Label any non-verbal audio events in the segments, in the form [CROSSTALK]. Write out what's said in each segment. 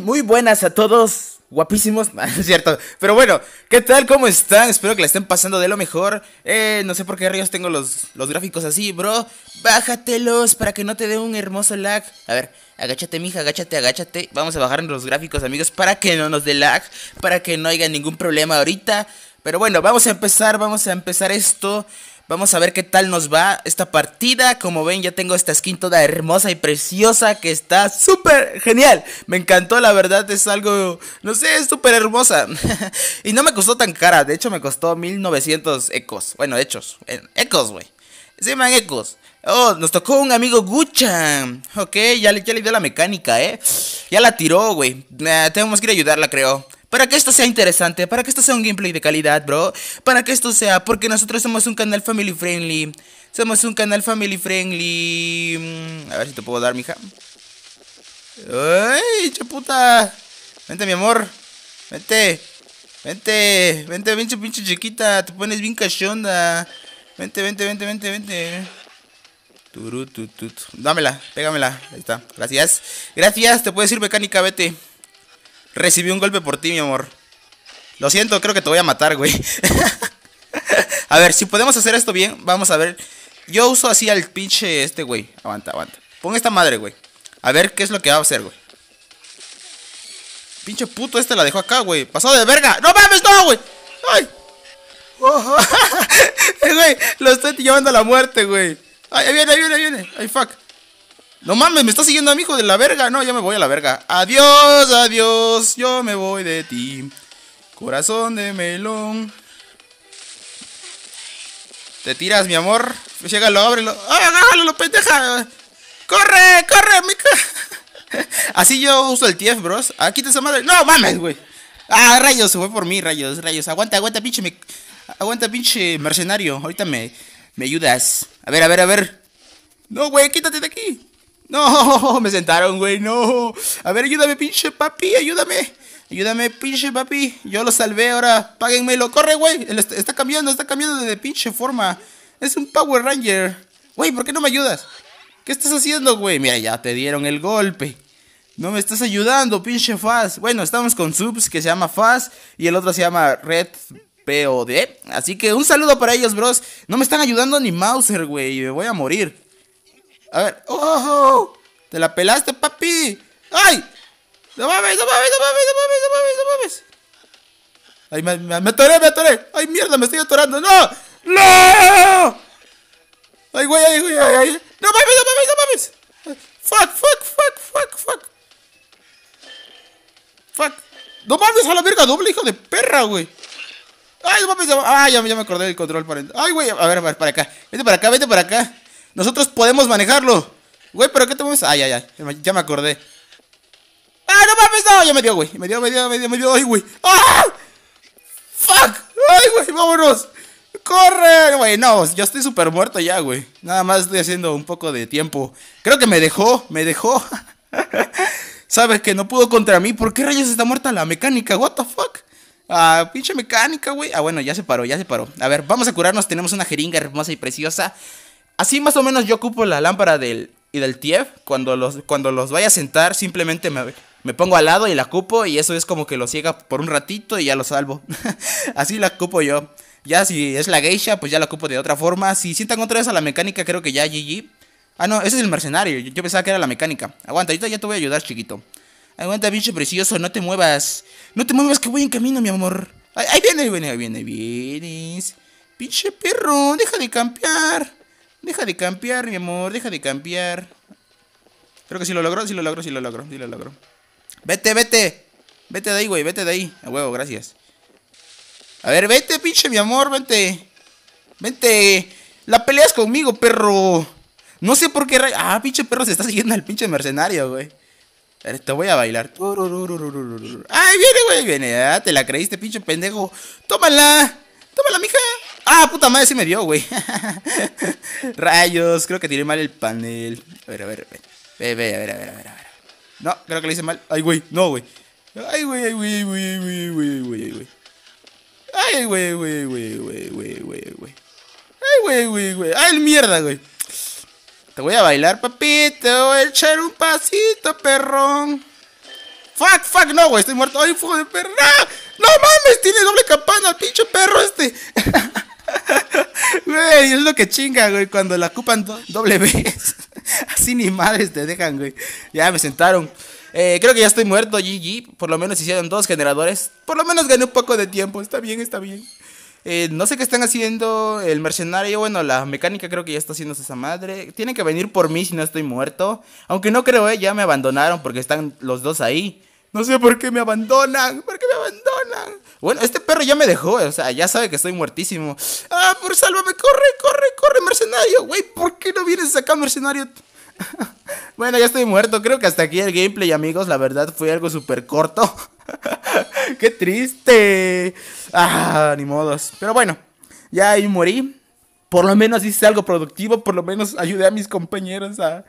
muy buenas a todos. Guapísimos, [LAUGHS] ah, es cierto. Pero bueno, ¿qué tal? ¿Cómo están? Espero que la estén pasando de lo mejor. Eh, no sé por qué ríos tengo los, los gráficos así, bro. Bájatelos para que no te dé un hermoso lag. A ver, agáchate, mija, agáchate, agáchate. Vamos a bajar los gráficos, amigos, para que no nos dé lag. Para que no haya ningún problema ahorita. Pero bueno, vamos a empezar, vamos a empezar esto. Vamos a ver qué tal nos va esta partida. Como ven, ya tengo esta skin toda hermosa y preciosa que está súper genial. Me encantó, la verdad, es algo, no sé, es súper hermosa. [LAUGHS] y no me costó tan cara, de hecho me costó 1900 ecos. Bueno, hechos, eh, ecos, güey. Se man, ecos. Oh, nos tocó un amigo Guchan. Ok, ya le, dio la mecánica, eh. Ya la tiró, güey. tenemos que ir a ayudarla, creo. Para que esto sea interesante, para que esto sea un gameplay de calidad, bro. Para que esto sea, porque nosotros somos un canal family friendly. Somos un canal family friendly. Mm, a ver si te puedo dar, mija. ¡Ay, chaputa! Vente, mi amor. Vente. Vente. Vente, pinche, pinche chiquita. Te pones bien cachonda. Vente, vente, vente, vente, vente. Dámela, pégamela. Ahí está. Gracias. Gracias. Te puedes ir mecánica, vete. Recibí un golpe por ti, mi amor. Lo siento, creo que te voy a matar, güey. [LAUGHS] a ver, si podemos hacer esto bien, vamos a ver. Yo uso así al pinche este, güey. Aguanta, aguanta. Pon esta madre, güey. A ver qué es lo que va a hacer, güey. Pinche puto, este la dejó acá, güey. Pasado de verga. ¡No mames, no, güey! ¡Ay! Oh. [LAUGHS] güey, lo estoy llevando a la muerte, güey. ¡Ay, ahí viene, ahí viene, ahí viene! ¡Ay, fuck! No mames, me está siguiendo a mi hijo de la verga. No, ya me voy a la verga. Adiós, adiós. Yo me voy de ti. Corazón de melón. Te tiras, mi amor. lo ábrelo. ¡Ah, agárralo, lo pendeja! ¡Corre, corre, [LAUGHS] Así yo uso el TF, bros. Aquí ah, te esa madre. ¡No mames, güey! ¡Ah, rayos! Se fue por mí, rayos, rayos. Aguanta, aguanta, pinche. Aguanta, pinche mercenario. Ahorita me, me ayudas. A ver, a ver, a ver. No, güey, quítate de aquí. No, [LAUGHS] me sentaron, güey, no. A ver, ayúdame, pinche papi, ayúdame. Ayúdame, pinche papi. Yo lo salvé, ahora páguenmelo. Corre, güey. Está cambiando, está cambiando de pinche forma. Es un Power Ranger. Güey, ¿por qué no me ayudas? ¿Qué estás haciendo, güey? Mira, ya te dieron el golpe. No me estás ayudando, pinche Faz. Bueno, estamos con subs que se llama Faz y el otro se llama Red POD. Así que un saludo para ellos, bros. No me están ayudando ni Mauser, güey. Me voy a morir. A ver. ¡Oh! ¡Te la pelaste, papi! ¡Ay! ¡No mames, no mames, no mames, no mames, no mames, no mames! ¡Ay, me, me, atoré, me atoré! ¡Ay, mierda, me estoy atorando! ¡No! ¡No! ¡Ay, güey, ay, güey, ay, ¡No mames, no mames, no mames! ¡Fuck, fuck, fuck, fuck, fuck! ¡Fuck! ¡No mames a la verga doble, hijo de perra, güey! ¡Ay, no mames! Ay ah, ya, ya me acordé del control para... ¡Ay, güey! A ver, a ver, para acá. Vete para acá, vete para acá. Nosotros podemos manejarlo. Güey, ¿pero qué te mueves? Ay, ay, ay. Ya me acordé. ¡Ah, no mames! ¡No! Ya me dio, güey. Me dio, me dio, me dio, me dio. ¡Ay, güey! ¡Ah! ¡Fuck! ¡Ay, güey! ¡Vámonos! ¡Corre! Güey, no, yo estoy súper muerto ya, güey. Nada más estoy haciendo un poco de tiempo. Creo que me dejó, me dejó. [LAUGHS] Sabes que no pudo contra mí. ¿Por qué rayos está muerta la mecánica? ¿What the fuck? Ah, pinche mecánica, güey. Ah, bueno, ya se paró, ya se paró. A ver, vamos a curarnos. Tenemos una jeringa hermosa y preciosa. Así más o menos yo ocupo la lámpara del, y del TIEF. Cuando los, cuando los vaya a sentar, simplemente me, pongo al lado y la cupo. Y eso es como que lo ciega por un ratito y ya lo salvo. [LAUGHS] así la cupo yo. Ya si es la geisha, pues ya la ocupo de otra forma. Si sientan otra vez a la mecánica, creo que ya GG. Ah, no, ese es el mercenario. Yo, pensaba que era la mecánica. Aguanta, ahorita ya te voy a ayudar, chiquito. Aguanta, pinche precioso, no te muevas. No te muevas, que voy en camino, mi amor. Ahí, viene, ahí viene, ahí viene, ahí vienes. Pinche perro, deja de campear. Deja de campear, mi amor, deja de campear. Creo que sí lo logró, sí lo logró, sí lo logró, sí lo logro. Vete, vete. Vete de ahí, güey, vete de ahí. A huevo, gracias. A ver, vete, pinche, mi amor, vente. Vente. La peleas conmigo, perro. No sé por qué... Ah, pinche perro, se está siguiendo al pinche mercenario, güey. te voy a bailar. Ay, viene, güey, viene. Ah, te la creíste, pinche pendejo. Tómala. Tómala, mija. ¡Ah, puta madre! Se me dio, güey. Rayos, creo que tiré mal el panel. A ver, a ver, a ver. A ver, a ver, a ver, a ver. No, creo que le hice mal. Ay, güey, no, güey. Ay, güey, ay, güey, güey, güey, güey, güey, güey. Ay, güey, güey, güey, güey, güey, güey, güey. Ay, güey, güey, güey. Ay, mierda, güey. Te voy a bailar, papito. Te voy a echar un pasito, perrón. Fuck, fuck, no, güey, estoy muerto. Ay, fuego de perra. No mames, tiene doble campana, pinche perro este. [LAUGHS] Güey, es lo que chinga, güey, cuando la ocupan doble vez. [LAUGHS] Así ni madres te dejan, güey. Ya me sentaron. Eh, creo que ya estoy muerto, GG. Por lo menos hicieron dos generadores. Por lo menos gané un poco de tiempo. Está bien, está bien. Eh, no sé qué están haciendo. El mercenario, bueno, la mecánica creo que ya está haciendo esa madre. Tienen que venir por mí si no estoy muerto. Aunque no creo, eh, ya me abandonaron porque están los dos ahí. No sé por qué me abandonan. ¿Por qué me abandonan? Bueno, este perro ya me dejó. O sea, ya sabe que estoy muertísimo. Ah, por sálvame. Corre, corre, corre, mercenario. Güey, ¿por qué no vienes acá, mercenario? [LAUGHS] bueno, ya estoy muerto. Creo que hasta aquí el gameplay, amigos. La verdad fue algo súper corto. [LAUGHS] ¡Qué triste! Ah, ni modos. Pero bueno, ya ahí morí por lo menos hice algo productivo, por lo menos ayudé a mis compañeros a,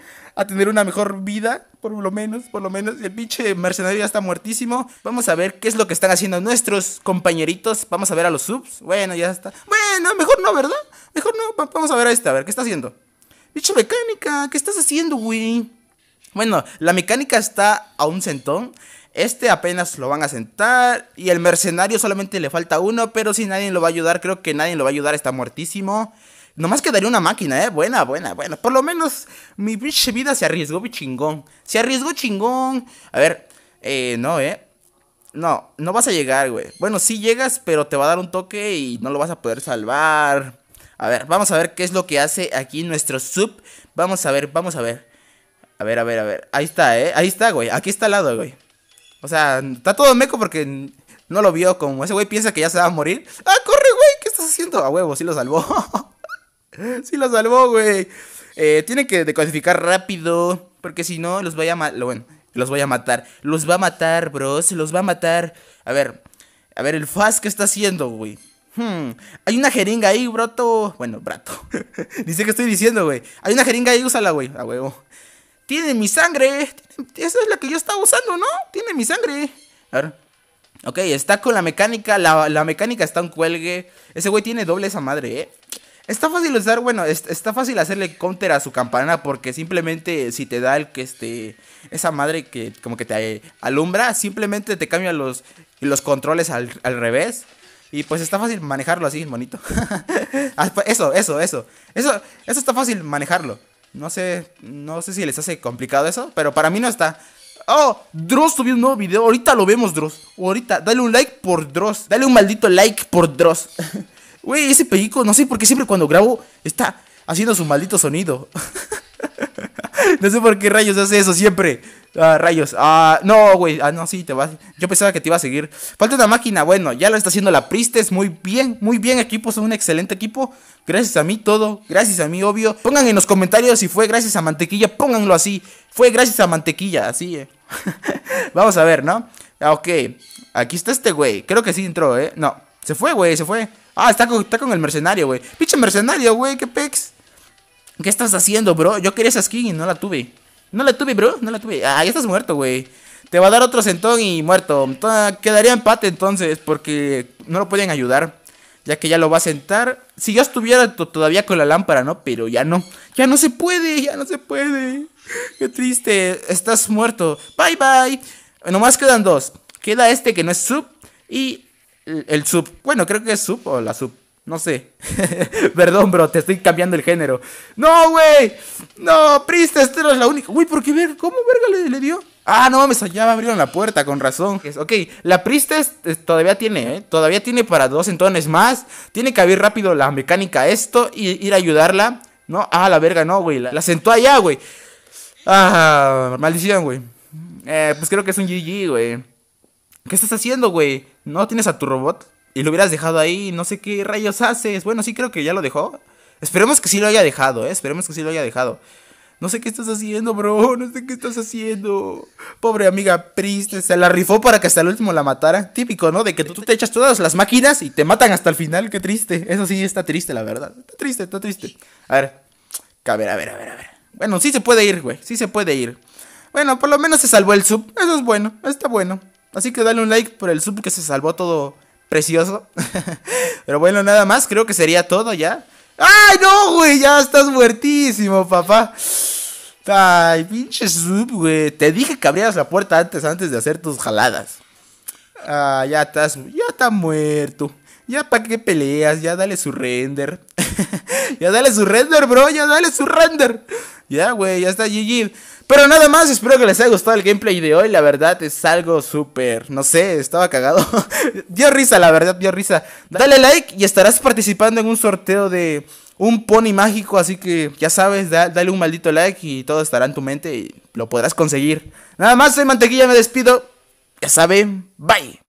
tener una mejor vida, por lo menos, por lo menos. El pinche mercenario ya está muertísimo. Vamos a ver qué es lo que están haciendo nuestros compañeritos. Vamos a ver a los subs. Bueno, ya está. Bueno, mejor no, ¿verdad? Mejor no. Vamos a ver a este, a ver, ¿qué está haciendo? Pinche mecánica, ¿qué estás haciendo, güey? Bueno, la mecánica está a un centón. Este apenas lo van a sentar. Y el mercenario solamente le falta uno. Pero si nadie lo va a ayudar, creo que nadie lo va a ayudar. Está muertísimo. Nomás quedaría una máquina, ¿eh? Buena, buena, buena. Por lo menos mi vida se arriesgó chingón. Se arriesgó chingón. A ver, eh, no, ¿eh? No, no vas a llegar, güey. Bueno, si llegas, pero te va a dar un toque y no lo vas a poder salvar. A ver, vamos a ver qué es lo que hace aquí nuestro sub. Vamos a ver, vamos a ver. A ver, a ver, a ver. Ahí está, ¿eh? Ahí está, güey. Aquí está al lado, güey. O sea, está todo meco porque no lo vio como ese güey piensa que ya se va a morir. ¡Ah, corre, güey! ¿Qué estás haciendo? A huevo, sí lo salvó. [LAUGHS] sí lo salvó, güey. Eh, tiene que decodificar rápido. Porque si no, los voy a matar. Bueno, los voy a matar. Los va a matar, bros. Los va a matar. A ver. A ver, el Faz, que está haciendo, güey? Hmm. Hay una jeringa ahí, broto. Bueno, brato. Dice [LAUGHS] que estoy diciendo, güey. Hay una jeringa ahí, úsala, güey. A huevo. Tiene mi sangre. Esa es la que yo estaba usando, ¿no? Tiene mi sangre. A ver. Ok, está con la mecánica. La, mecánica está en cuelgue. Ese güey tiene doble esa madre, ¿eh? Está fácil usar, bueno, está fácil hacerle counter a su campana porque simplemente si te da el que este, esa madre que como que te alumbra, simplemente te cambia los, los controles al, revés. Y pues está fácil manejarlo así, bonito. [LAUGHS] Ah, eso, eso, eso. Eso, eso está fácil manejarlo. No sé, no sé si les hace complicado eso, pero para mí no está. Oh, Dross subió un nuevo video. Ahorita lo vemos, Dross. Ahorita, dale un like por Dross. Dale un maldito like por Dross. [LAUGHS] Güey, ese pellico, no sé por qué siempre cuando grabo está haciendo su maldito sonido. [LAUGHS] [LAUGHS] No sé por qué rayos hace eso siempre. Ah, rayos. Ah, no, güey. Ah, no, sí, te vas. Yo pensaba que te iba a seguir. Falta una máquina. Bueno, ya lo está haciendo la Pristes. Muy bien, muy bien, equipo. Son un excelente equipo. Gracias a mí todo. Gracias a mí, obvio. Pongan en los comentarios si fue gracias a Mantequilla. Pónganlo así. Fue gracias a Mantequilla. Así, eh. [LAUGHS] Vamos a ver, ¿no? Ah, ok. Aquí está este güey. Creo que sí entró, ¿eh? No. Se fue, güey. Se fue. Ah, está con, el mercenario, güey. Pinche mercenario, güey. Qué pex. ¿Qué estás haciendo, bro? Yo quería esa skin y no la tuve. No la tuve, bro. No la tuve. Ah, ya estás muerto, güey. Te va a dar otro sentón y muerto. quedaría empate entonces porque no lo pueden ayudar. Ya que ya lo va a sentar. Si ya estuviera todavía con la lámpara, ¿no? Pero ya no. Ya no se puede. Ya no se puede. Qué triste. Estás muerto. Bye, bye. Nomás quedan dos. Queda este que no es sub y el sub. Bueno, creo que es sub o la sub. No sé. [LAUGHS] Perdón, bro, te estoy cambiando el género. ¡No, güey! ¡No, Prista, esta es la única! ¡Uy, ¿por qué ver? ¿Cómo verga le, dio? Ah, no mames, allá abrieron la puerta, con razón. Ok, la Prista todavía tiene, ¿eh? Todavía tiene para dos entones más. Tiene que abrir rápido la mecánica esto y ir a ayudarla. No, ah, la verga, no, güey. La, la sentó allá, güey. Ah, maldición, güey. Eh, pues creo que es un GG, güey. ¿Qué estás haciendo, güey? ¿No tienes a tu robot? y lo hubieras dejado ahí, no sé qué rayos haces. Bueno, sí creo que ya lo dejó. Esperemos que sí lo haya dejado, ¿eh? Esperemos que sí lo haya dejado. No sé qué estás haciendo, bro. No sé qué estás haciendo. Pobre amiga triste, se la rifó para que hasta el último la matara. Típico, ¿no? De que tú te echas todas las máquinas y te matan hasta el final. Qué triste. Eso sí está triste, la verdad. Está triste, está triste. A ver. A ver, a ver, a ver, a ver. Bueno, sí se puede ir, güey. Sí se puede ir. Bueno, por lo menos se salvó el sub. Eso es bueno. Está bueno. Así que dale un like por el sub que se salvó todo precioso. [LAUGHS] Pero bueno, nada más, creo que sería todo ya. ¡Ay, no, güey! Ya estás muertísimo, papá. Ay, pinche sub, güey. Te dije que abrieras la puerta antes, antes de hacer tus jaladas. Ah, ya estás, ya está muerto. Ya para qué peleas, ya dale su render. [LAUGHS] ya dale su render, bro, ya dale su render. Ya, güey, ya está GG. Pero nada más, espero que les haya gustado el gameplay de hoy. La verdad es algo súper, no sé, estaba cagado. [LAUGHS] dio risa, la verdad, dio risa. Dale like y estarás participando en un sorteo de un pony mágico. Así que ya sabes, dale un maldito like y todo estará en tu mente y lo podrás conseguir. Nada más, soy Mantequilla, me despido. Ya saben, bye.